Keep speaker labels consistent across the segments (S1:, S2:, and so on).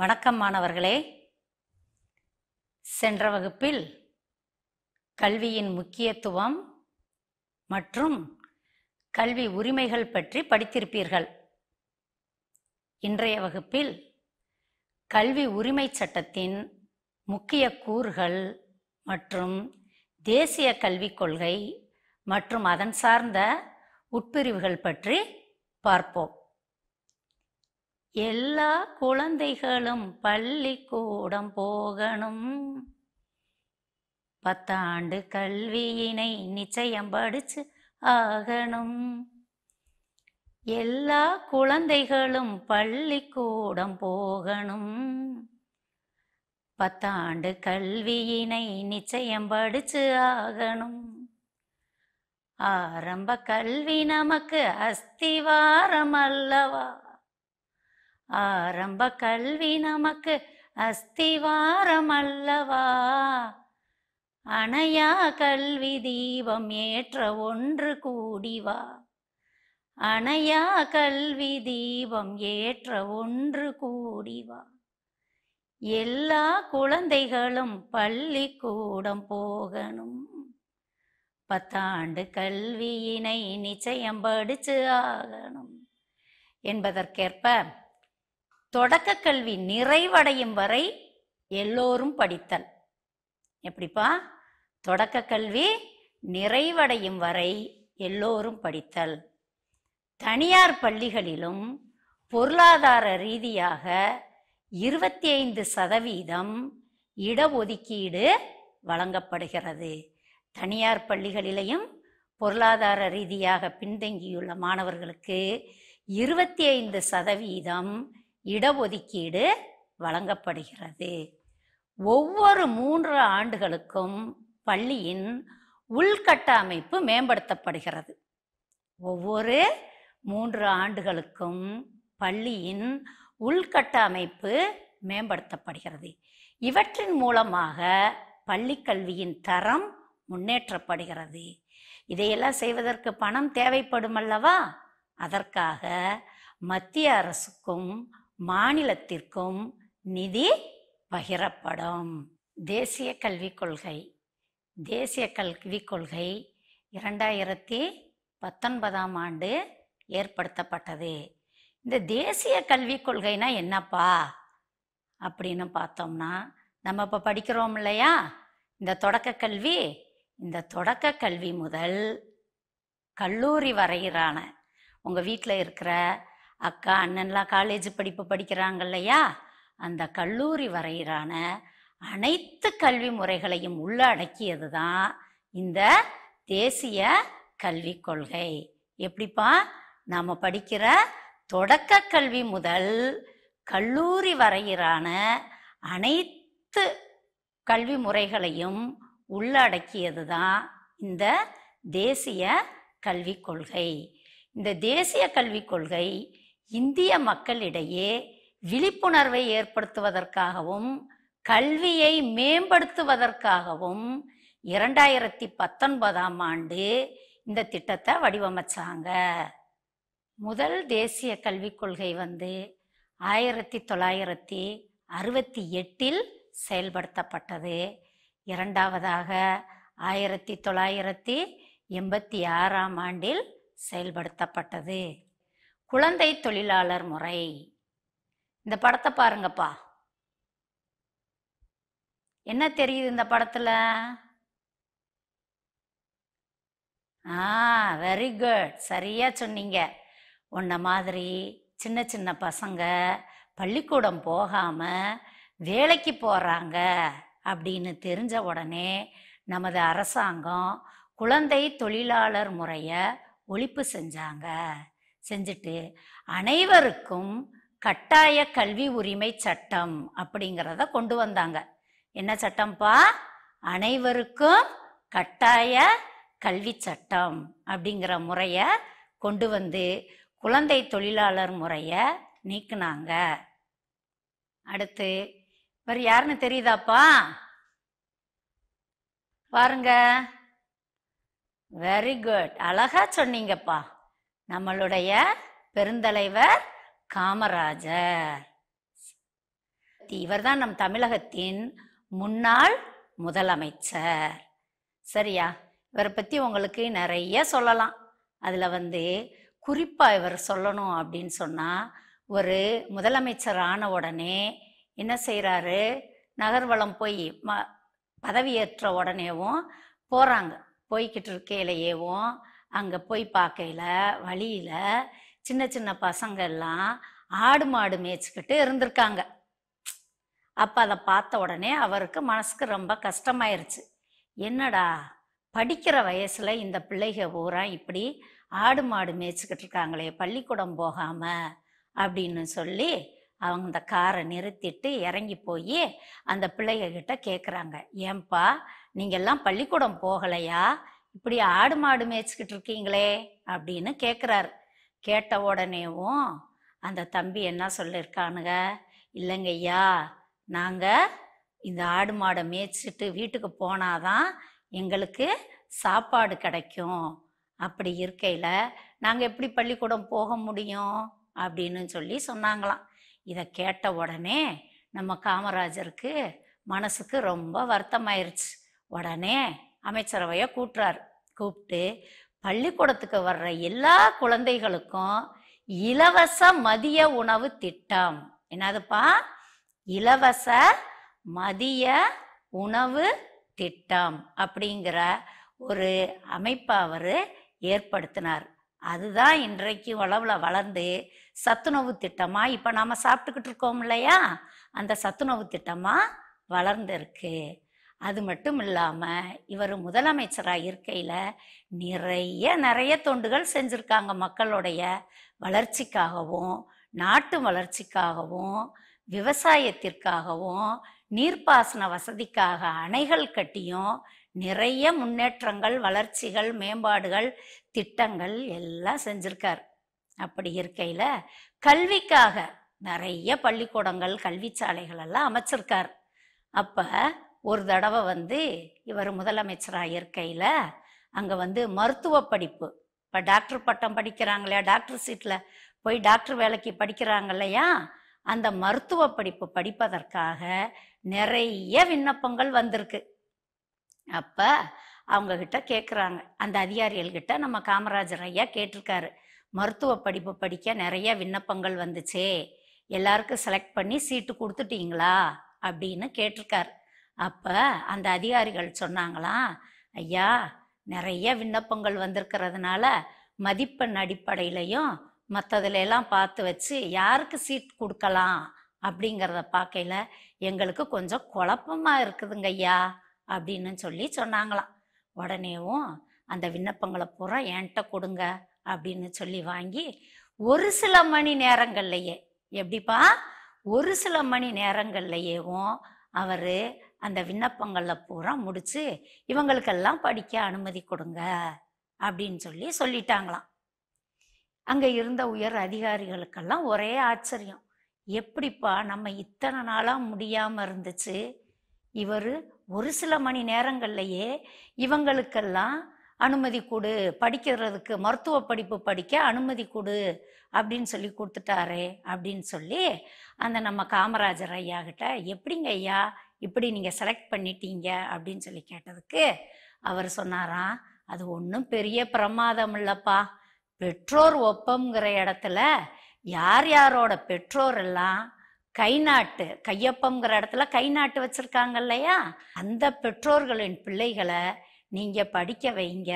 S1: வணக்கம் மாணவர்களே சென்ற வகுப்பில் கல்வியின் முக்கியத்துவம் மற்றும் கல்வி உரிமைகள் பற்றி படித்திருப்பீர்கள் இன்றைய வகுப்பில் கல்வி உரிமை சட்டத்தின் முக்கிய கூறுகள் மற்றும் தேசிய கல்விக் கொள்கை மற்றும் அதன் சார்ந்த உட்பிரிவுகள் பற்றி பார்ப்போம் எல்லா குழந்தைகளும் பள்ளிக்கூடம் போகணும் பத்தாண்டு கல்வியினை நிச்சயம் படிச்சு ஆகணும் எல்லா குழந்தைகளும் பள்ளிக்கூடம் போகணும் பத்தாண்டு கல்வியினை நிச்சயம் படிச்சு ஆகணும் ஆரம்ப கல்வி நமக்கு அஸ்திவாரம் அல்லவா ஆரம்ப கல்வி நமக்கு அஸ்திவாரம் அல்லவா அணையா கல்வி தீபம் ஏற்ற ஒன்று கூடிவா அணையா கல்வி தீபம் ஏற்ற ஒன்று கூடிவா எல்லா குழந்தைகளும் பள்ளிக்கூடம் போகணும் பத்தாண்டு கல்வியினை நிச்சயம் படிச்சு ஆகணும் என்பதற்கேற்ப தொடக்க கல்வி நிறைவடையும் வரை எல்லோரும் படித்தல் எப்படிப்பா தொடக்க கல்வி நிறைவடையும் வரை எல்லோரும் படித்தல் தனியார் பள்ளிகளிலும் பொருளாதார ரீதியாக இருபத்தி ஐந்து சதவீதம் இடஒதுக்கீடு வழங்கப்படுகிறது தனியார் பள்ளிகளிலையும் பொருளாதார ரீதியாக பின்தங்கியுள்ள மாணவர்களுக்கு இருபத்தி ஐந்து சதவீதம் இடஒதுக்கீடு வழங்கப்படுகிறது ஒவ்வொரு மூன்று ஆண்டுகளுக்கும் பள்ளியின் உள்கட்டமைப்பு மேம்படுத்தப்படுகிறது ஒவ்வொரு மூன்று ஆண்டுகளுக்கும் பள்ளியின் உள்கட்டமைப்பு மேம்படுத்தப்படுகிறது இவற்றின் மூலமாக பள்ளி கல்வியின் தரம் முன்னேற்றப்படுகிறது இதையெல்லாம் செய்வதற்கு பணம் தேவைப்படும் அல்லவா அதற்காக மத்திய அரசுக்கும் மாநிலத்திற்கும் நிதி பகிரப்படும் தேசிய கல்விக் கொள்கை தேசிய கல்விக் கொள்கை இரண்டாயிரத்தி பத்தொன்பதாம் ஆண்டு ஏற்படுத்தப்பட்டது இந்த தேசிய கல்விக் கொள்கைனா என்னப்பா அப்படின்னு பார்த்தோம்னா நம்ம இப்போ படிக்கிறோம் இல்லையா இந்த தொடக்க கல்வி இந்த தொடக்க கல்வி முதல் கல்லூரி வரையிறான உங்கள் வீட்டில் இருக்கிற அக்கா அண்ணன்லாம் காலேஜ் படிப்பு படிக்கிறாங்க இல்லையா அந்த கல்லூரி வரையிறான அனைத்து கல்வி முறைகளையும் உள்ளடக்கியது தான் இந்த தேசிய கல்விக் கொள்கை எப்படிப்பா நாம் படிக்கிற தொடக்க கல்வி முதல் கல்லூரி வரையிறான அனைத்து கல்வி முறைகளையும் உள்ளடக்கியது தான் இந்த தேசிய கல்விக் கொள்கை இந்த தேசிய கல்விக் கொள்கை இந்திய மக்களிடையே விழிப்புணர்வை ஏற்படுத்துவதற்காகவும் கல்வியை மேம்படுத்துவதற்காகவும் இரண்டாயிரத்தி பத்தொன்பதாம் ஆண்டு இந்த திட்டத்தை வடிவமைச்சாங்க முதல் தேசிய கல்விக் கொள்கை வந்து ஆயிரத்தி தொள்ளாயிரத்தி அறுபத்தி எட்டில் செயல்படுத்தப்பட்டது இரண்டாவதாக ஆயிரத்தி தொள்ளாயிரத்தி எண்பத்தி ஆறாம் ஆண்டில் செயல்படுத்தப்பட்டது குழந்தை தொழிலாளர் முறை இந்த படத்தை பாருங்கப்பா என்ன தெரியுது இந்த படத்துல ஆ வெரி குட் சரியா சொன்னீங்க உன்ன மாதிரி சின்ன சின்ன பசங்க பள்ளிக்கூடம் போகாம வேலைக்கு போறாங்க அப்படின்னு தெரிஞ்ச உடனே நமது அரசாங்கம் குழந்தை தொழிலாளர் முறையை ஒழிப்பு செஞ்சாங்க செஞ்சுட்டு அனைவருக்கும் கட்டாய கல்வி உரிமை சட்டம் அப்படிங்கிறத கொண்டு வந்தாங்க என்ன சட்டம்ப்பா அனைவருக்கும் கட்டாய கல்வி சட்டம் அப்படிங்கிற முறைய கொண்டு வந்து குழந்தை தொழிலாளர் முறைய நீக்கினாங்க அடுத்து இவர் யாருன்னு தெரியுதாப்பா பாருங்க வெரி குட் அழகா சொன்னீங்கப்பா நம்மளுடைய பெருந்தலைவர் காமராஜர் இவர்தான் நம் தமிழகத்தின் முன்னாள் முதலமைச்சர் சரியா இவரை பற்றி உங்களுக்கு நிறைய சொல்லலாம் அதில் வந்து குறிப்பாக இவர் சொல்லணும் அப்படின்னு சொன்னால் ஒரு முதலமைச்சர் ஆன உடனே என்ன செய்கிறாரு நகர்வளம் போய் ம பதவியேற்ற உடனேவும் போகிறாங்க போய்கிட்டு இருக்கையிலேயேவும் அங்கே போய் பார்க்கையில வழியில் சின்ன சின்ன பசங்க எல்லாம் ஆடு மாடு மேய்ச்சிக்கிட்டு இருந்திருக்காங்க அப்போ அதை பார்த்த உடனே அவருக்கு மனசுக்கு ரொம்ப கஷ்டமாயிருச்சு என்னடா படிக்கிற வயசில் இந்த பிள்ளைக பூரா இப்படி ஆடு மாடு மேய்ச்சிக்கிட்டு இருக்காங்களே பள்ளிக்கூடம் போகாமல் அப்படின்னு சொல்லி அவங்க இந்த காரை நிறுத்திட்டு இறங்கி போய் அந்த பிள்ளைகிட்ட கேட்குறாங்க ஏன்பா நீங்கள்லாம் பள்ளிக்கூடம் போகலையா இப்படி ஆடு மாடு மேய்ச்சிக்கிட்டு இருக்கீங்களே அப்படின்னு கேட்குறாரு கேட்ட உடனேவும் அந்த தம்பி என்ன சொல்லியிருக்கானுங்க இல்லைங்க ஐயா நாங்கள் இந்த ஆடு மாடை மேய்ச்சிட்டு வீட்டுக்கு போனாதான் எங்களுக்கு சாப்பாடு கிடைக்கும் அப்படி இருக்கையில் நாங்கள் எப்படி பள்ளிக்கூடம் போக முடியும் அப்படின்னு சொல்லி சொன்னாங்களாம் இதை கேட்ட உடனே நம்ம காமராஜருக்கு மனசுக்கு ரொம்ப வருத்தமாயிருச்சு உடனே அமைச்சரவையை கூட்டுறார் கூப்பிட்டு பள்ளிக்கூடத்துக்கு வர்ற எல்லா குழந்தைகளுக்கும் இலவச மதிய உணவு திட்டம் என்னதுப்பா இலவச மதிய உணவு திட்டம் அப்படிங்கிற ஒரு அமைப்பை அவர் ஏற்படுத்தினார் அதுதான் இன்றைக்கு உளவில் வளர்ந்து சத்துணவு திட்டமாக இப்போ நாம் சாப்பிட்டுக்கிட்டு இருக்கோம் இல்லையா அந்த சத்துணவு திட்டமாக வளர்ந்துருக்கு அது மட்டும் இல்லாமல் இவர் முதலமைச்சராக இருக்கையில் நிறைய நிறைய தொண்டுகள் செஞ்சுருக்காங்க மக்களுடைய வளர்ச்சிக்காகவும் நாட்டு வளர்ச்சிக்காகவும் விவசாயத்திற்காகவும் நீர்ப்பாசன வசதிக்காக அணைகள் கட்டியும் நிறைய முன்னேற்றங்கள் வளர்ச்சிகள் மேம்பாடுகள் திட்டங்கள் எல்லாம் செஞ்சுருக்கார் அப்படி இருக்கையில் கல்விக்காக நிறைய பள்ளிக்கூடங்கள் கல்விச்சாலைகள் எல்லாம் அமைச்சிருக்கார் அப்போ ஒரு தடவை வந்து இவர் முதலமைச்சராக இருக்கையில் அங்கே வந்து மருத்துவ படிப்பு இப்போ டாக்டர் பட்டம் படிக்கிறாங்க இல்லையா டாக்டர் சீட்டில் போய் டாக்டர் வேலைக்கு படிக்கிறாங்க இல்லையா அந்த மருத்துவ படிப்பு படிப்பதற்காக நிறைய விண்ணப்பங்கள் வந்திருக்கு அப்போ அவங்கக்கிட்ட கேட்குறாங்க அந்த அதிகாரிகள்கிட்ட நம்ம காமராஜர் ஐயா கேட்டிருக்காரு மருத்துவ படிப்பு படிக்க நிறைய விண்ணப்பங்கள் வந்துச்சே எல்லாருக்கும் செலக்ட் பண்ணி சீட்டு கொடுத்துட்டீங்களா அப்படின்னு கேட்டிருக்காரு அப்போ அந்த அதிகாரிகள் சொன்னாங்களாம் ஐயா நிறைய விண்ணப்பங்கள் வந்திருக்கிறதுனால மதிப்பெண் அடிப்படையிலையும் மற்றதுல எல்லாம் பார்த்து வச்சு யாருக்கு சீட் கொடுக்கலாம் அப்படிங்கிறத பார்க்கையில் எங்களுக்கு கொஞ்சம் குழப்பமாக இருக்குதுங்க ஐயா அப்படின்னு சொல்லி சொன்னாங்களாம் உடனேவும் அந்த விண்ணப்பங்களை பூரா என்கிட்ட கொடுங்க அப்படின்னு சொல்லி வாங்கி ஒரு சில மணி நேரங்கள்லையே எப்படிப்பா ஒரு சில மணி நேரங்கள்லையேவும் அவர் அந்த விண்ணப்பங்களில் பூரா முடித்து இவங்களுக்கெல்லாம் படிக்க அனுமதி கொடுங்க அப்படின்னு சொல்லி சொல்லிட்டாங்களாம் அங்கே இருந்த உயர் அதிகாரிகளுக்கெல்லாம் ஒரே ஆச்சரியம் எப்படிப்பா நம்ம இத்தனை நாளாக முடியாமல் இருந்துச்சு இவர் ஒரு சில மணி நேரங்கள்லையே இவங்களுக்கெல்லாம் அனுமதி கொடு படிக்கிறதுக்கு மருத்துவ படிப்பு படிக்க அனுமதி கொடு அப்படின்னு சொல்லி கொடுத்துட்டாரு அப்படின்னு சொல்லி அந்த நம்ம காமராஜர் ஐயா கிட்ட எப்படிங்க ஐயா இப்படி நீங்கள் செலக்ட் பண்ணிட்டீங்க அப்படின்னு சொல்லி கேட்டதுக்கு அவர் சொன்னாராம் அது ஒன்றும் பெரிய பிரமாதம் இல்லைப்பா பெற்றோர் ஒப்பம்ங்கிற இடத்துல யார் யாரோட பெற்றோர் எல்லாம் கை நாட்டு கையொப்பங்கிற இடத்துல கை நாட்டு வச்சுருக்காங்க இல்லையா அந்த பெற்றோர்களின் பிள்ளைகளை நீங்கள் படிக்க வைங்க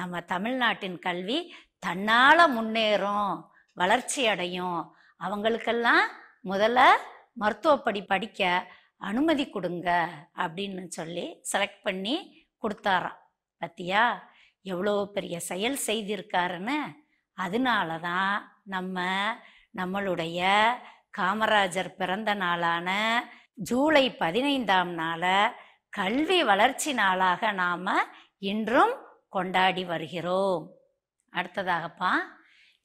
S1: நம்ம தமிழ்நாட்டின் கல்வி தன்னால் முன்னேறும் வளர்ச்சி அடையும் அவங்களுக்கெல்லாம் முதல்ல மருத்துவப்படி படிக்க அனுமதி கொடுங்க அப்படின்னு சொல்லி செலக்ட் பண்ணி கொடுத்தாராம் பத்தியா எவ்வளோ பெரிய செயல் செய்திருக்காருன்னு அதனால தான் நம்ம நம்மளுடைய காமராஜர் பிறந்த நாளான ஜூலை பதினைந்தாம் நாள கல்வி வளர்ச்சி நாளாக நாம் இன்றும் கொண்டாடி வருகிறோம் அடுத்ததாகப்பா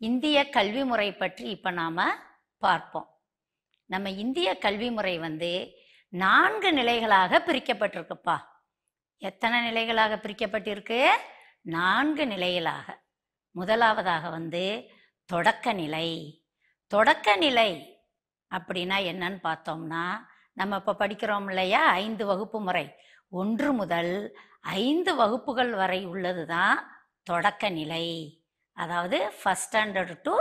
S1: இந்திய கல்வி முறை பற்றி இப்போ நாம் பார்ப்போம் நம்ம இந்திய கல்வி முறை வந்து நான்கு நிலைகளாக பிரிக்கப்பட்டிருக்குப்பா எத்தனை நிலைகளாக பிரிக்கப்பட்டிருக்கு நான்கு நிலைகளாக முதலாவதாக வந்து தொடக்க நிலை தொடக்க நிலை அப்படின்னா என்னன்னு பார்த்தோம்னா நம்ம இப்போ படிக்கிறோம் இல்லையா ஐந்து வகுப்பு முறை ஒன்று முதல் ஐந்து வகுப்புகள் வரை உள்ளது தான் தொடக்க நிலை அதாவது first standard to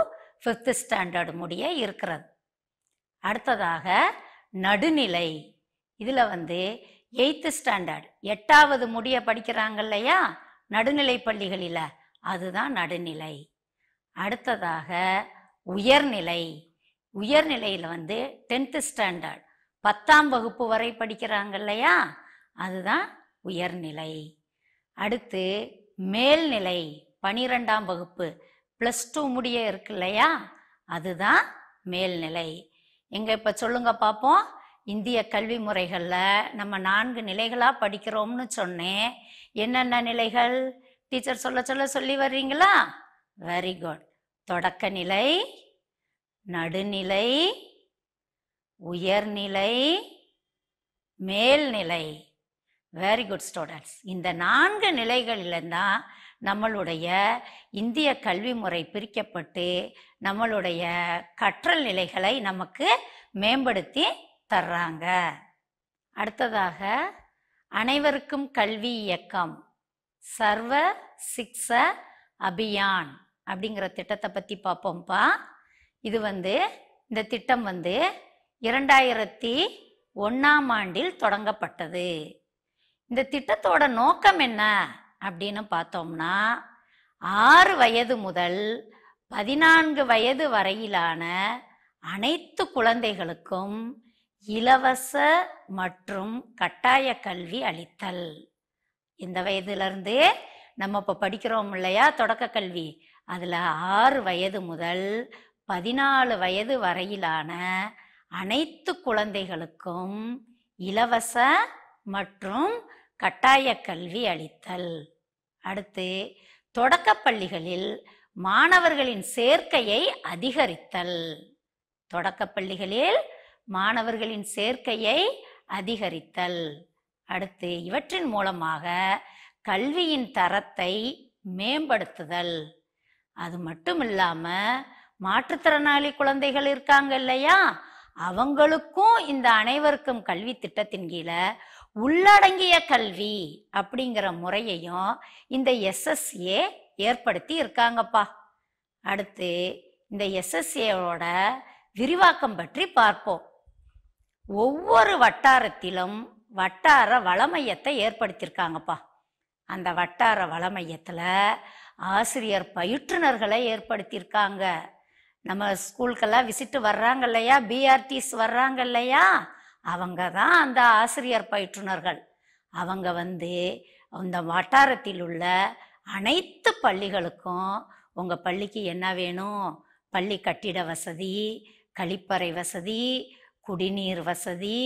S1: fifth standard முடிய இருக்கிறது அடுத்ததாக நடுநிலை இதில் வந்து எயித்து ஸ்டாண்டர்ட் எட்டாவது முடிய படிக்கிறாங்க இல்லையா நடுநிலை பள்ளிகளில் அதுதான் நடுநிலை அடுத்ததாக உயர்நிலை உயர்நிலையில் வந்து டென்த்து ஸ்டாண்டர்ட் பத்தாம் வகுப்பு வரை படிக்கிறாங்க இல்லையா அதுதான் உயர்நிலை அடுத்து மேல்நிலை பனிரெண்டாம் வகுப்பு ப்ளஸ் டூ முடிய இருக்கு இல்லையா அதுதான் மேல்நிலை எங்கே இப்போ சொல்லுங்க பார்ப்போம் இந்திய கல்வி முறைகளில் நம்ம நான்கு நிலைகளாக படிக்கிறோம்னு சொன்னேன் என்னென்ன நிலைகள் டீச்சர் சொல்ல சொல்ல சொல்லி வர்றீங்களா வெரி குட் தொடக்க நிலை நடுநிலை உயர்நிலை மேல்நிலை வெரி குட் ஸ்டூடெண்ட்ஸ் இந்த நான்கு நிலைகளில்தான் நம்மளுடைய இந்திய கல்வி முறை பிரிக்கப்பட்டு நம்மளுடைய கற்றல் நிலைகளை நமக்கு மேம்படுத்தி தர்றாங்க அடுத்ததாக அனைவருக்கும் கல்வி இயக்கம் சர்வ சிக்ஸ அபியான் அப்படிங்கிற திட்டத்தை பற்றி பார்ப்போம்ப்பா இது வந்து இந்த திட்டம் வந்து இரண்டாயிரத்தி ஒன்றாம் ஆண்டில் தொடங்கப்பட்டது இந்த திட்டத்தோட நோக்கம் என்ன அப்படின்னு பார்த்தோம்னா ஆறு வயது முதல் பதினான்கு வயது வரையிலான அனைத்து குழந்தைகளுக்கும் இலவச மற்றும் கட்டாய கல்வி அளித்தல் இந்த வயதுலேருந்தே நம்ம இப்போ படிக்கிறோம் இல்லையா தொடக்க கல்வி அதில் ஆறு வயது முதல் பதினாலு வயது வரையிலான அனைத்து குழந்தைகளுக்கும் இலவச மற்றும் கட்டாய கல்வி அளித்தல் அடுத்து தொடக்கப்பள்ளிகளில் மாணவர்களின் சேர்க்கையை அதிகரித்தல் தொடக்கப்பள்ளிகளில் மாணவர்களின் சேர்க்கையை அதிகரித்தல் அடுத்து இவற்றின் மூலமாக கல்வியின் தரத்தை மேம்படுத்துதல் அது மட்டும் இல்லாம மாற்றுத்திறனாளி குழந்தைகள் இருக்காங்க இல்லையா அவங்களுக்கும் இந்த அனைவருக்கும் கல்வி திட்டத்தின் கீழே உள்ளடங்கிய கல்வி அப்படிங்கிற முறையையும் இந்த எஸ்எஸ்ஏ ஏற்படுத்தி இருக்காங்கப்பா அடுத்து இந்த எஸ்எஸ்ஏவோட விரிவாக்கம் பற்றி பார்ப்போம் ஒவ்வொரு வட்டாரத்திலும் வட்டார வளமையத்தை ஏற்படுத்தியிருக்காங்கப்பா அந்த வட்டார வளமையத்தில் ஆசிரியர் பயிற்றுனர்களை ஏற்படுத்தியிருக்காங்க நம்ம ஸ்கூலுக்கெல்லாம் விசிட்டு வர்றாங்க இல்லையா பிஆர்டிஸ் வர்றாங்க இல்லையா அவங்க தான் அந்த ஆசிரியர் பயிற்றுனர்கள் அவங்க வந்து அந்த வட்டாரத்தில் உள்ள அனைத்து பள்ளிகளுக்கும் உங்கள் பள்ளிக்கு என்ன வேணும் பள்ளி கட்டிட வசதி கழிப்பறை வசதி குடிநீர் வசதி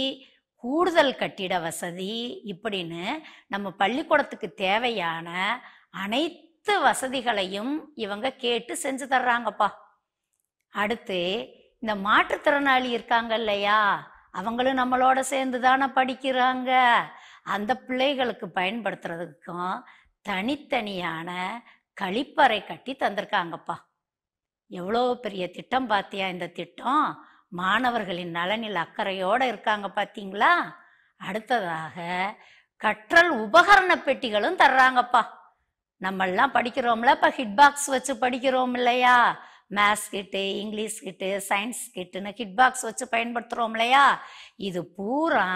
S1: கூடுதல் கட்டிட வசதி இப்படின்னு நம்ம பள்ளிக்கூடத்துக்கு தேவையான அனைத்து வசதிகளையும் இவங்க கேட்டு செஞ்சு தர்றாங்கப்பா அடுத்து இந்த மாற்றுத்திறனாளி இருக்காங்க இல்லையா அவங்களும் நம்மளோட சேர்ந்து தானே படிக்கிறாங்க அந்த பிள்ளைகளுக்கு பயன்படுத்துறதுக்கும் தனித்தனியான கழிப்பறை கட்டி தந்திருக்காங்கப்பா எவ்வளோ பெரிய திட்டம் பார்த்தியா இந்த திட்டம் மாணவர்களின் நலனில் அக்கறையோடு இருக்காங்க பார்த்தீங்களா அடுத்ததாக கற்றல் உபகரண பெட்டிகளும் தர்றாங்கப்பா நம்மெல்லாம் படிக்கிறோம்ல இப்போ ஹிட் பாக்ஸ் வச்சு படிக்கிறோம் இல்லையா மேத்ஸ் கிட்டு இங்கிலீஷ் கிட்டு சயின்ஸ் கிட்டுன்னு ஹிட் பாக்ஸ் வச்சு பயன்படுத்துகிறோம் இல்லையா இது பூரா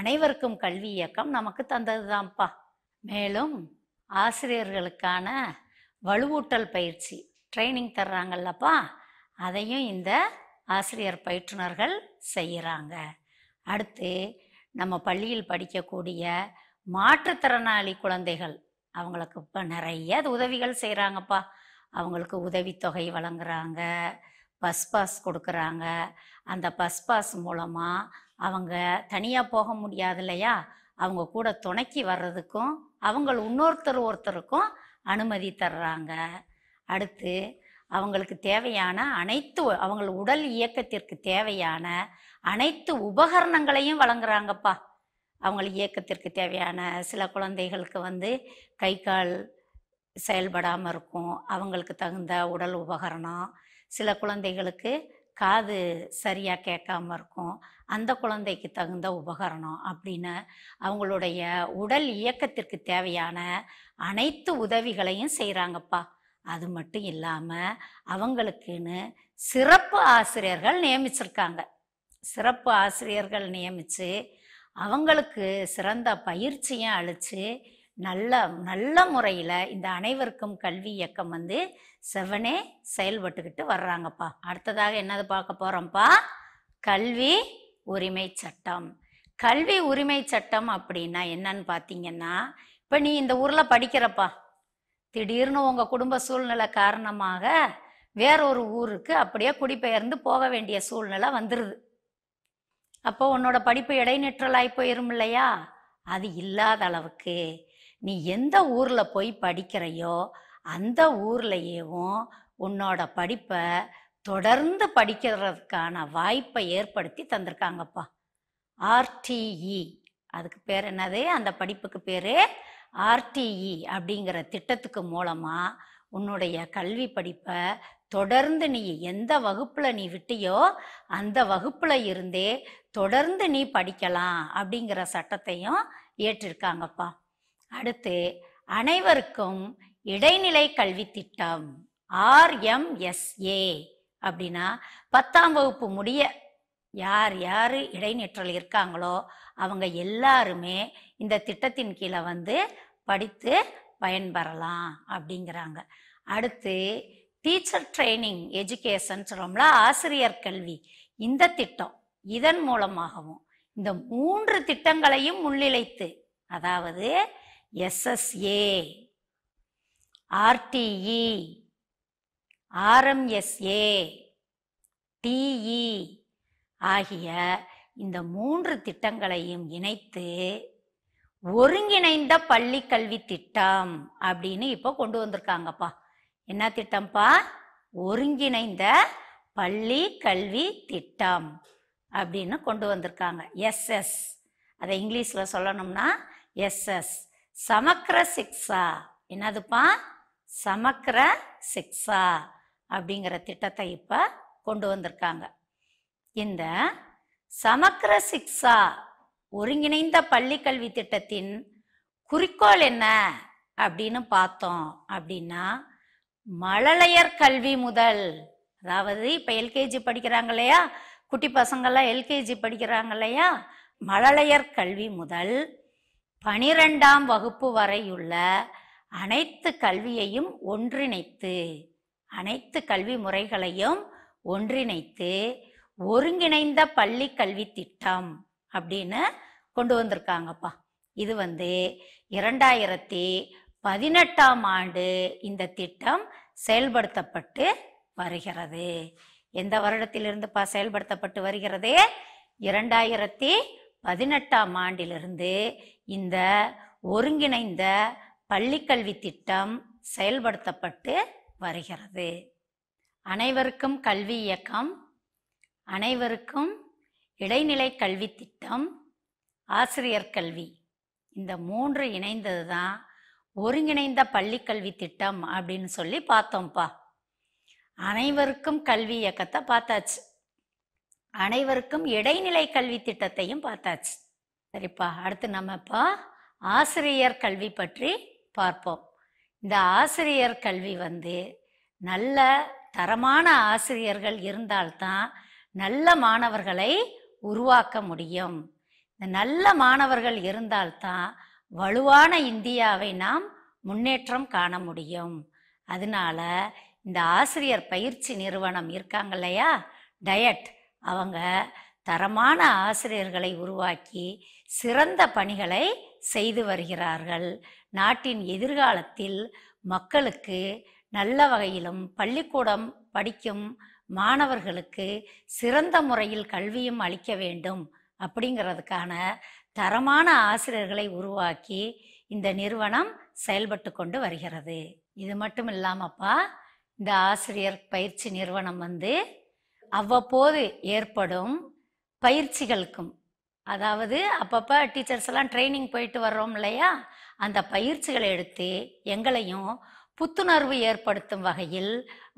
S1: அனைவருக்கும் கல்வி இயக்கம் நமக்கு தந்தது தான்ப்பா மேலும் ஆசிரியர்களுக்கான வலுவூட்டல் பயிற்சி ட்ரைனிங் தர்றாங்கல்லப்பா அதையும் இந்த ஆசிரியர் பயிற்றுனர்கள் செய்கிறாங்க அடுத்து நம்ம பள்ளியில் படிக்கக்கூடிய மாற்றுத்திறனாளி குழந்தைகள் அவங்களுக்கு இப்போ நிறைய உதவிகள் செய்கிறாங்கப்பா அவங்களுக்கு உதவித்தொகை வழங்குறாங்க பஸ் பாஸ் கொடுக்குறாங்க அந்த பஸ் பாஸ் மூலமாக அவங்க தனியாக போக முடியாது இல்லையா அவங்க கூட துணைக்கி வர்றதுக்கும் அவங்க இன்னொருத்தர் ஒருத்தருக்கும் அனுமதி தர்றாங்க அடுத்து அவங்களுக்கு தேவையான அனைத்து அவங்கள் உடல் இயக்கத்திற்கு தேவையான அனைத்து உபகரணங்களையும் வழங்குறாங்கப்பா அவங்கள் இயக்கத்திற்கு தேவையான சில குழந்தைகளுக்கு வந்து கை கால் செயல்படாமல் இருக்கும் அவங்களுக்கு தகுந்த உடல் உபகரணம் சில குழந்தைகளுக்கு காது சரியாக கேட்காம இருக்கும் அந்த குழந்தைக்கு தகுந்த உபகரணம் அப்படின்னு அவங்களுடைய உடல் இயக்கத்திற்கு தேவையான அனைத்து உதவிகளையும் செய்கிறாங்கப்பா அது மட்டும் இல்லாமல் அவங்களுக்குன்னு சிறப்பு ஆசிரியர்கள் நியமிச்சிருக்காங்க சிறப்பு ஆசிரியர்கள் நியமித்து அவங்களுக்கு சிறந்த பயிற்சியும் அளித்து நல்ல நல்ல முறையில் இந்த அனைவருக்கும் கல்வி இயக்கம் வந்து செவனே செயல்பட்டுக்கிட்டு வர்றாங்கப்பா அடுத்ததாக என்னது பார்க்க போகிறோம்ப்பா கல்வி உரிமை சட்டம் கல்வி உரிமை சட்டம் அப்படின்னா என்னன்னு பார்த்தீங்கன்னா இப்போ நீ இந்த ஊரில் படிக்கிறப்பா திடீர்னு உங்கள் குடும்ப சூழ்நிலை காரணமாக வேறொரு ஊருக்கு அப்படியே குடிபெயர்ந்து போக வேண்டிய சூழ்நிலை வந்துடுது அப்போ உன்னோட படிப்பு இடைநிற்றலாய் போயிரும் இல்லையா அது இல்லாத அளவுக்கு நீ எந்த ஊரில் போய் படிக்கிறையோ அந்த ஊர்லேயேவும் உன்னோட படிப்பை தொடர்ந்து படிக்கிறதுக்கான வாய்ப்பை ஏற்படுத்தி தந்திருக்காங்கப்பா ஆர்டிஇ அதுக்கு பேர் என்னது அந்த படிப்புக்கு பேரு ஆர்டிஇ அப்படிங்கிற திட்டத்துக்கு மூலமாக உன்னுடைய கல்வி படிப்பை தொடர்ந்து நீ எந்த வகுப்பில் நீ விட்டியோ அந்த வகுப்பில் இருந்தே தொடர்ந்து நீ படிக்கலாம் அப்படிங்கிற சட்டத்தையும் ஏற்றிருக்காங்கப்பா அடுத்து அனைவருக்கும் இடைநிலை கல்வி திட்டம் ஆர்எம்எஸ்ஏ அப்படின்னா பத்தாம் வகுப்பு முடிய யார் யார் இடைநிற்றல் இருக்காங்களோ அவங்க எல்லாருமே இந்த திட்டத்தின் கீழே வந்து படித்து பயன்பெறலாம் அப்படிங்கிறாங்க அடுத்து டீச்சர் ட்ரைனிங் எஜுகேஷன் சொல்றோம்ல ஆசிரியர் கல்வி இந்த திட்டம் இதன் மூலமாகவும் இந்த மூன்று திட்டங்களையும் முன்னிலைத்து அதாவது எஸ்எஸ்ஏ ஆர்டிஇ ஆர்எம்எஸ்ஏ டிஇ ஆகிய இந்த மூன்று திட்டங்களையும் இணைத்து ஒருங்கிணைந்த பள்ளி கல்வி திட்டம் அப்படின்னு இப்போ கொண்டு வந்திருக்காங்கப்பா என்ன திட்டம்ப்பா ஒருங்கிணைந்த பள்ளி கல்வி திட்டம் அப்படின்னு கொண்டு வந்திருக்காங்க எஸ்எஸ் அதை இங்கிலீஷில் சொல்லணும்னா எஸ்எஸ் சமக்கர சிக்ஸா என்னதுப்பா சமக்கர சிக்ஸா அப்படிங்கிற திட்டத்தை இப்போ கொண்டு வந்திருக்காங்க இந்த சமக்கர சிக்ஷா ஒருங்கிணைந்த பள்ளி கல்வி திட்டத்தின் குறிக்கோள் என்ன அப்படின்னு பார்த்தோம் அப்படின்னா மழலையர் கல்வி முதல் அதாவது இப்போ எல்கேஜி படிக்கிறாங்க இல்லையா குட்டி பசங்கள்லாம் எல்கேஜி படிக்கிறாங்க இல்லையா மழலையர் கல்வி முதல் பனிரெண்டாம் வகுப்பு வரையுள்ள அனைத்து கல்வியையும் ஒன்றிணைத்து அனைத்து கல்வி முறைகளையும் ஒன்றிணைத்து ஒருங்கிணைந்த பள்ளி கல்வி திட்டம் அப்படின்னு கொண்டு வந்திருக்காங்கப்பா இது வந்து இரண்டாயிரத்தி பதினெட்டாம் ஆண்டு இந்த திட்டம் செயல்படுத்தப்பட்டு வருகிறது எந்த வருடத்திலிருந்து பா செயல்படுத்தப்பட்டு வருகிறது இரண்டாயிரத்தி பதினெட்டாம் ஆண்டிலிருந்து இந்த ஒருங்கிணைந்த பள்ளிக்கல்வி திட்டம் செயல்படுத்தப்பட்டு வருகிறது அனைவருக்கும் கல்வி இயக்கம் அனைவருக்கும் இடைநிலை கல்வி திட்டம் ஆசிரியர் கல்வி இந்த மூன்று இணைந்தது தான் ஒருங்கிணைந்த பள்ளிக்கல்வி திட்டம் அப்படின்னு சொல்லி பார்த்தோம்ப்பா அனைவருக்கும் கல்வி இயக்கத்தை பார்த்தாச்சு அனைவருக்கும் இடைநிலை கல்வி திட்டத்தையும் பார்த்தாச்சு சரிப்பா அடுத்து நம்ம இப்போ ஆசிரியர் கல்வி பற்றி பார்ப்போம் இந்த ஆசிரியர் கல்வி வந்து நல்ல தரமான ஆசிரியர்கள் இருந்தால்தான் நல்ல மாணவர்களை உருவாக்க முடியும் இந்த நல்ல மாணவர்கள் இருந்தால்தான் வலுவான இந்தியாவை நாம் முன்னேற்றம் காண முடியும் அதனால இந்த ஆசிரியர் பயிற்சி நிறுவனம் இருக்காங்க இல்லையா டயட் அவங்க தரமான ஆசிரியர்களை உருவாக்கி சிறந்த பணிகளை செய்து வருகிறார்கள் நாட்டின் எதிர்காலத்தில் மக்களுக்கு நல்ல வகையிலும் பள்ளிக்கூடம் படிக்கும் மாணவர்களுக்கு சிறந்த முறையில் கல்வியும் அளிக்க வேண்டும் அப்படிங்கிறதுக்கான தரமான ஆசிரியர்களை உருவாக்கி இந்த நிறுவனம் செயல்பட்டு கொண்டு வருகிறது இது மட்டும் இல்லாமப்பா இந்த ஆசிரியர் பயிற்சி நிறுவனம் வந்து அவ்வப்போது ஏற்படும் பயிற்சிகளுக்கும் அதாவது அப்பப்போ டீச்சர்ஸ் எல்லாம் ட்ரைனிங் போயிட்டு வர்றோம் இல்லையா அந்த பயிற்சிகளை எடுத்து எங்களையும் புத்துணர்வு ஏற்படுத்தும் வகையில்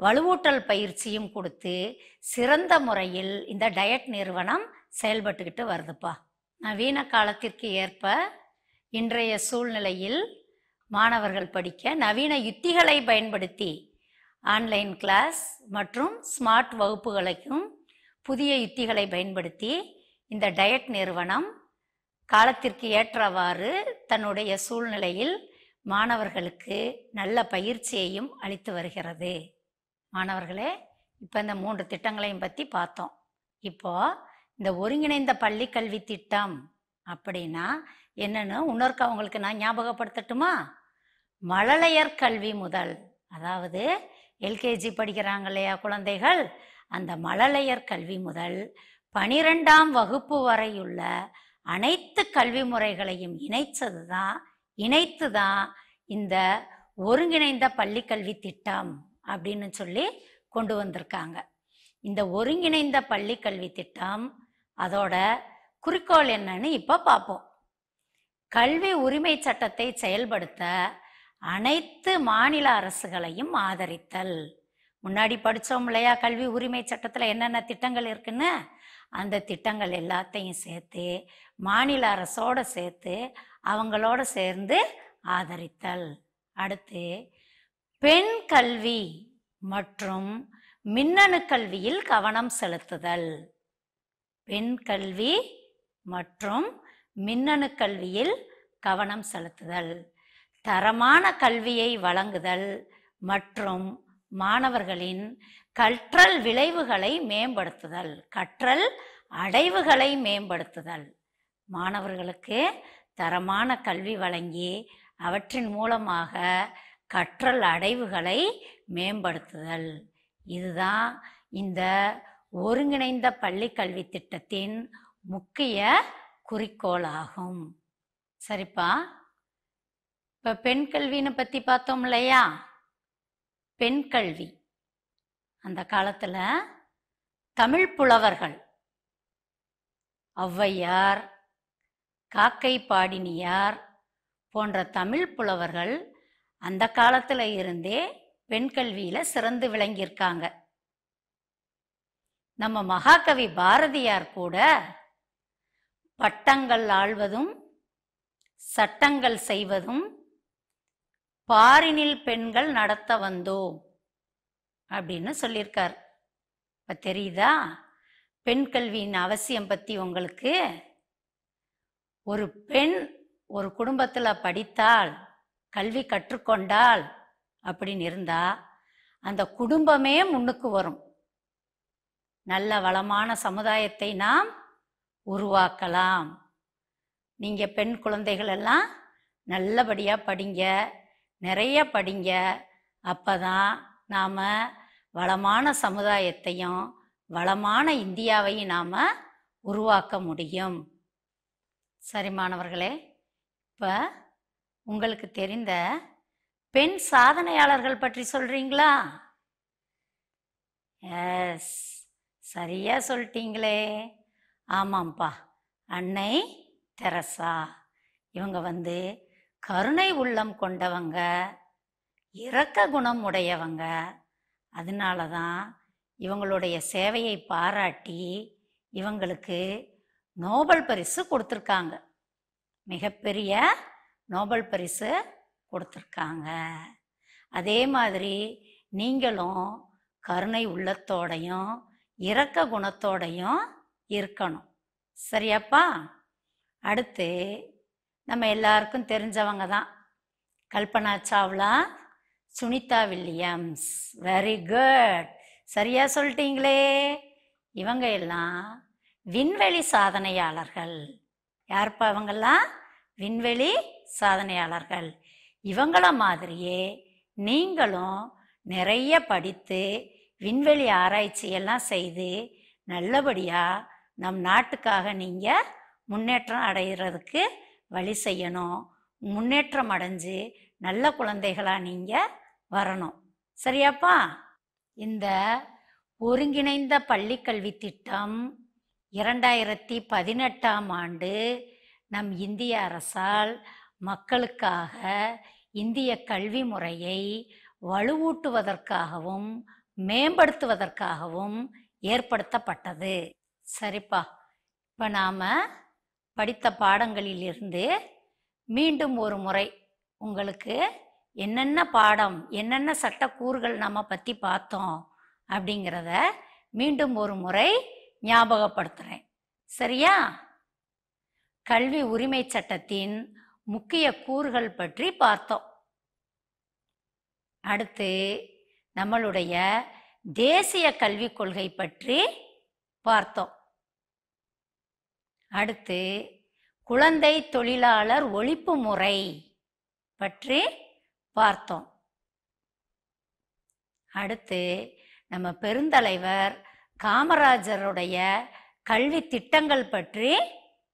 S1: வலுவூட்டல் பயிற்சியும் கொடுத்து சிறந்த முறையில் இந்த டயட் நிறுவனம் செயல்பட்டுக்கிட்டு வருதுப்பா நவீன காலத்திற்கு ஏற்ப இன்றைய சூழ்நிலையில் மாணவர்கள் படிக்க நவீன யுத்திகளை பயன்படுத்தி ஆன்லைன் கிளாஸ் மற்றும் ஸ்மார்ட் வகுப்புகளுக்கும் புதிய யுத்திகளை பயன்படுத்தி இந்த டயட் நிறுவனம் காலத்திற்கு ஏற்றவாறு தன்னுடைய சூழ்நிலையில் மாணவர்களுக்கு நல்ல பயிற்சியையும் அளித்து வருகிறது மாணவர்களே இப்போ இந்த மூன்று திட்டங்களையும் பற்றி பார்த்தோம் இப்போ இந்த ஒருங்கிணைந்த பள்ளி கல்வி திட்டம் அப்படின்னா என்னன்னு இன்னொருக்க அவங்களுக்கு நான் ஞாபகப்படுத்தட்டுமா மழலையர் கல்வி முதல் அதாவது எல்கேஜி படிக்கிறாங்க இல்லையா குழந்தைகள் அந்த மழலையர் கல்வி முதல் பனிரெண்டாம் வகுப்பு வரையுள்ள அனைத்து கல்வி முறைகளையும் இணைச்சது தான் இணைத்து தான் இந்த ஒருங்கிணைந்த பள்ளிக்கல்வி திட்டம் அப்படின்னு சொல்லி கொண்டு வந்திருக்காங்க இந்த ஒருங்கிணைந்த பள்ளிக்கல்வி திட்டம் அதோட குறிக்கோள் என்னன்னு இப்போ பார்ப்போம் கல்வி உரிமை சட்டத்தை செயல்படுத்த அனைத்து மாநில அரசுகளையும் ஆதரித்தல் முன்னாடி படித்தோம் இல்லையா கல்வி உரிமை சட்டத்தில் என்னென்ன திட்டங்கள் இருக்குன்னு அந்த திட்டங்கள் எல்லாத்தையும் சேர்த்து மாநில அரசோட சேர்த்து அவங்களோட சேர்ந்து ஆதரித்தல் அடுத்து பெண் கல்வி மற்றும் மின்னணு கல்வியில் கவனம் செலுத்துதல் பெண் கல்வி மற்றும் மின்னணு கல்வியில் கவனம் செலுத்துதல் தரமான கல்வியை வழங்குதல் மற்றும் மாணவர்களின் கற்றல் விளைவுகளை மேம்படுத்துதல் கற்றல் அடைவுகளை மேம்படுத்துதல் மாணவர்களுக்கு தரமான கல்வி வழங்கி அவற்றின் மூலமாக கற்றல் அடைவுகளை மேம்படுத்துதல் இதுதான் இந்த ஒருங்கிணைந்த பள்ளி கல்வி திட்டத்தின் முக்கிய குறிக்கோள் ஆகும் சரிப்பா இப்போ பெண் கல்வின்னு பற்றி பார்த்தோம் இல்லையா பெண் கல்வி அந்த காலத்துல தமிழ் புலவர்கள் ஔவையார் காக்கை பாடினியார் போன்ற தமிழ் புலவர்கள் அந்த காலத்துல இருந்தே பெண் கல்வியில சிறந்து விளங்கியிருக்காங்க நம்ம மகாகவி பாரதியார் கூட பட்டங்கள் ஆள்வதும் சட்டங்கள் செய்வதும் பாரினில் பெண்கள் நடத்த வந்தோம் அப்படின்னு சொல்லியிருக்கார் இப்போ தெரியுதா பெண் கல்வியின் அவசியம் பற்றி உங்களுக்கு ஒரு பெண் ஒரு குடும்பத்தில் படித்தால் கல்வி கற்றுக்கொண்டால் அப்படின்னு இருந்தா அந்த குடும்பமே முன்னுக்கு வரும் நல்ல வளமான சமுதாயத்தை நாம் உருவாக்கலாம் நீங்கள் பெண் குழந்தைகள் எல்லாம் நல்லபடியாக படிங்க நிறைய படிங்க அப்போ தான் நாம் வளமான சமுதாயத்தையும் வளமான இந்தியாவையும் நாம் உருவாக்க முடியும் சரி மாணவர்களே இப்போ உங்களுக்கு தெரிந்த பெண் சாதனையாளர்கள் பற்றி சொல்கிறீங்களா எஸ் சரியா சொல்லிட்டீங்களே ஆமாம்ப்பா அன்னை தெரசா இவங்க வந்து கருணை உள்ளம் கொண்டவங்க இரக்க குணம் உடையவங்க அதனால தான் இவங்களுடைய சேவையை பாராட்டி இவங்களுக்கு நோபல் பரிசு கொடுத்துருக்காங்க மிகப்பெரிய நோபல் பரிசு கொடுத்துருக்காங்க அதே மாதிரி நீங்களும் கருணை உள்ளத்தோடையும் இரக்க குணத்தோடையும் இருக்கணும் சரியாப்பா அடுத்து நம்ம எல்லாருக்கும் தெரிஞ்சவங்க தான் Kalpana Chawla Sunita Williams very good சரியா சொல்லிட்டீங்களே இவங்க எல்லாம் விண்வெளி சாதனையாளர்கள் யார்ப்பா இவங்கெல்லாம் விண்வெளி சாதனையாளர்கள் இவங்கள மாதிரியே நீங்களும் நிறைய படித்து விண்வெளி ஆராய்ச்சியெல்லாம் செய்து நல்லபடியாக நம் நாட்டுக்காக நீங்கள் முன்னேற்றம் அடைகிறதுக்கு வழி செய்யணும் முன்னேற்றம் அடைஞ்சு நல்ல குழந்தைகளாக நீங்கள் வரணும் சரியாப்பா இந்த ஒருங்கிணைந்த பள்ளிக்கல்வி திட்டம் இரண்டாயிரத்தி பதினெட்டாம் ஆண்டு நம் இந்திய அரசால் மக்களுக்காக இந்திய கல்வி முறையை வலுவூட்டுவதற்காகவும் மேம்படுத்துவதற்காகவும் ஏற்படுத்தப்பட்டது சரிப்பா இப்போ நாம் படித்த பாடங்களிலிருந்து மீண்டும் ஒரு முறை உங்களுக்கு என்னென்ன பாடம் என்னென்ன சட்டக்கூறுகள் நம்ம பற்றி பார்த்தோம் அப்படிங்கிறத மீண்டும் ஒரு முறை ஞாபகப்படுத்துகிறேன் சரியா கல்வி உரிமை சட்டத்தின் முக்கிய கூறுகள் பற்றி பார்த்தோம் அடுத்து நம்மளுடைய தேசிய கல்விக் கொள்கை பற்றி பார்த்தோம் அடுத்து குழந்தை தொழிலாளர் ஒழிப்பு முறை பற்றி பார்த்தோம் அடுத்து நம்ம பெருந்தலைவர் காமராஜருடைய கல்வி திட்டங்கள் பற்றி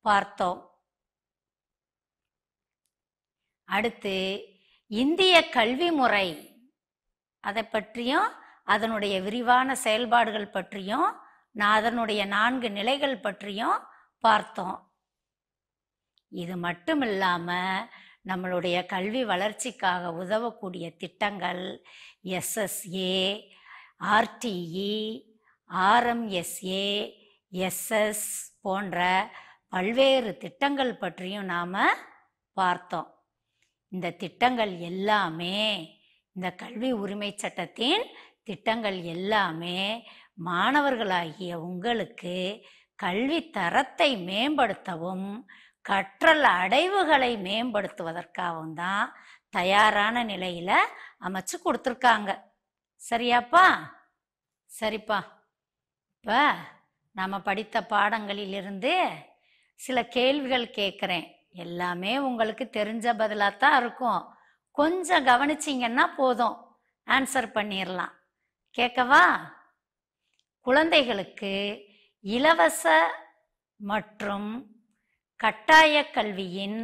S1: பார்த்தோம் அடுத்து இந்திய கல்வி முறை அதை பற்றியும் அதனுடைய விரிவான செயல்பாடுகள் பற்றியும் நான் அதனுடைய நான்கு நிலைகள் பற்றியும் பார்த்தோம் இது மட்டும் இல்லாமல் நம்மளுடைய கல்வி வளர்ச்சிக்காக உதவக்கூடிய திட்டங்கள் எஸ்எஸ்ஏ ஆர்டிஇ ஆர்எம்எஸ்ஏ எஸ்எஸ் போன்ற பல்வேறு திட்டங்கள் பற்றியும் நாம் பார்த்தோம் இந்த திட்டங்கள் எல்லாமே இந்த கல்வி உரிமை சட்டத்தின் திட்டங்கள் எல்லாமே மாணவர்களாகிய உங்களுக்கு கல்வி தரத்தை மேம்படுத்தவும் கற்றல் அடைவுகளை மேம்படுத்துவதற்காகவும் தான் தயாரான நிலையில அமைச்சு கொடுத்துருக்காங்க சரியாப்பா சரிப்பா இப்ப நம்ம படித்த பாடங்களிலிருந்து சில கேள்விகள் கேட்குறேன் எல்லாமே உங்களுக்கு தெரிஞ்ச பதிலாக தான் இருக்கும் கொஞ்சம் கவனிச்சிங்கன்னா போதும் ஆன்சர் பண்ணிடலாம் கேட்கவா குழந்தைகளுக்கு இலவச மற்றும் கட்டாய கல்வியின்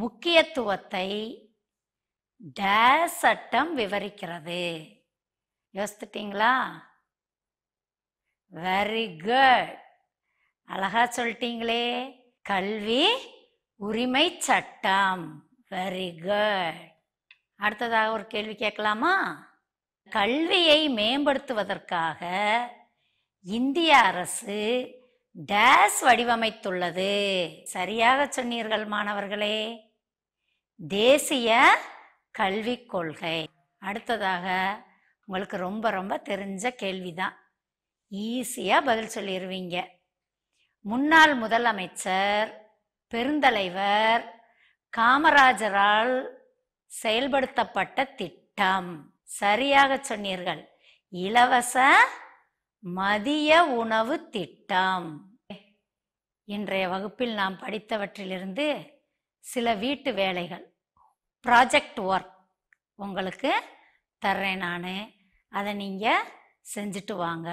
S1: முக்கியத்துவத்தை டேஸ் சட்டம் விவரிக்கிறது யோசித்துட்டீங்களா வெரி குட் அழகா சொல்லிட்டீங்களே கல்வி உரிமை சட்டம் வெரி குட் அடுத்ததாக ஒரு கேள்வி கேட்கலாமா கல்வியை மேம்படுத்துவதற்காக இந்திய அரசு டேஸ் வடிவமைத்துள்ளது சரியாக சொன்னீர்கள் மாணவர்களே தேசிய கல்விக் கொள்கை அடுத்ததாக உங்களுக்கு ரொம்ப ரொம்ப தெரிஞ்ச கேள்விதான் ஈஸியா ஈஸியாக பதில் சொல்லிடுவீங்க முன்னாள் முதலமைச்சர் பெருந்தலைவர் காமராஜரால் செயல்படுத்தப்பட்ட திட்டம் சரியாக சொன்னீர்கள் இலவச மதிய உணவு திட்டம் இன்றைய வகுப்பில் நாம் படித்தவற்றிலிருந்து சில வீட்டு வேலைகள் ப்ராஜெக்ட் ஒர்க் உங்களுக்கு தர்றேன் நான் அதை நீங்கள் செஞ்சுட்டு வாங்க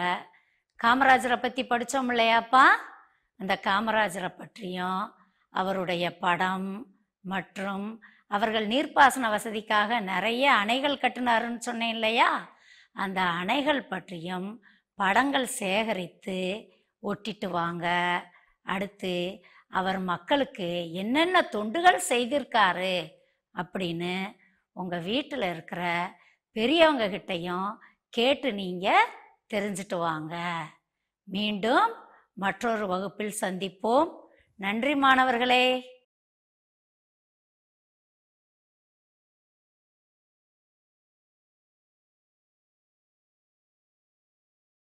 S1: காமராஜரை பற்றி படித்தோம் இல்லையாப்பா அந்த காமராஜரை பற்றியும் அவருடைய படம் மற்றும் அவர்கள் நீர்ப்பாசன வசதிக்காக நிறைய அணைகள் கட்டினாருன்னு சொன்னேன் இல்லையா அந்த அணைகள் பற்றியும் படங்கள் சேகரித்து ஒட்டிட்டு வாங்க அடுத்து அவர் மக்களுக்கு என்னென்ன தொண்டுகள் செய்திருக்காரு அப்படின்னு உங்கள் வீட்டில் இருக்கிற பெரியவங்க கிட்டையும் கேட்டு நீங்கள் தெரிஞ்சுட்டு வாங்க மீண்டும் மற்றொரு வகுப்பில் சந்திப்போம் நன்றி மாணவர்களே